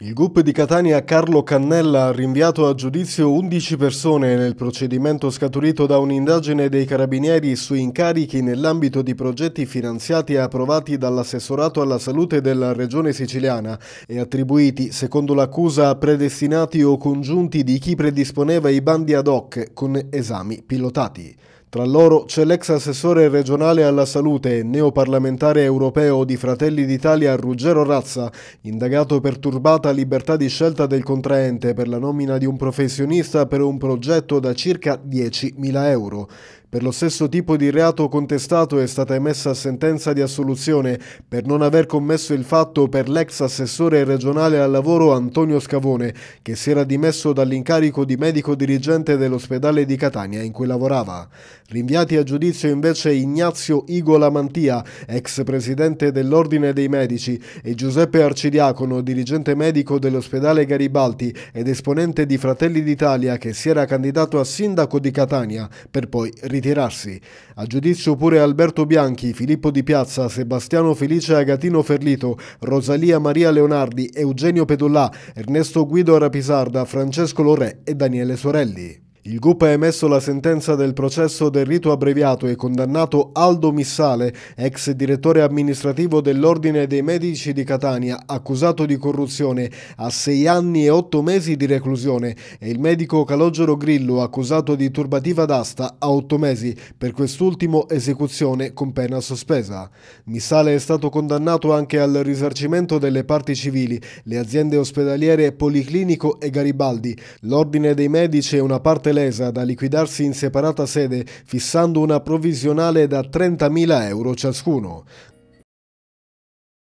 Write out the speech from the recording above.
Il GUP di Catania Carlo Cannella ha rinviato a giudizio 11 persone nel procedimento scaturito da un'indagine dei carabinieri su incarichi nell'ambito di progetti finanziati e approvati dall'assessorato alla salute della regione siciliana e attribuiti, secondo l'accusa, a predestinati o congiunti di chi predisponeva i bandi ad hoc con esami pilotati. Tra loro c'è l'ex assessore regionale alla salute e neoparlamentare europeo di Fratelli d'Italia Ruggero Razza, indagato per turbata libertà di scelta del contraente per la nomina di un professionista per un progetto da circa 10.000 euro. Per lo stesso tipo di reato contestato è stata emessa sentenza di assoluzione per non aver commesso il fatto per l'ex assessore regionale al lavoro Antonio Scavone, che si era dimesso dall'incarico di medico dirigente dell'ospedale di Catania in cui lavorava. Rinviati a giudizio invece Ignazio Igola Mantia, ex presidente dell'Ordine dei Medici, e Giuseppe Arcidiacono, dirigente medico dell'ospedale Garibaldi ed esponente di Fratelli d'Italia che si era candidato a sindaco di Catania per poi ritirarsi. A giudizio pure Alberto Bianchi, Filippo Di Piazza, Sebastiano Felice Agatino Ferlito, Rosalia Maria Leonardi, Eugenio Pedullà, Ernesto Guido Rapisarda, Francesco Lorè e Daniele Sorelli. Il GUP ha emesso la sentenza del processo del rito abbreviato e condannato Aldo Missale, ex direttore amministrativo dell'Ordine dei Medici di Catania, accusato di corruzione, a sei anni e otto mesi di reclusione e il medico Calogero Grillo, accusato di turbativa d'asta, a otto mesi, per quest'ultimo esecuzione con pena sospesa. Missale è stato condannato anche al risarcimento delle parti civili, le aziende ospedaliere Policlinico e Garibaldi, l'Ordine dei Medici e una parte Valdelesa da liquidarsi in separata sede fissando una provvisionale da 30.000 euro ciascuno.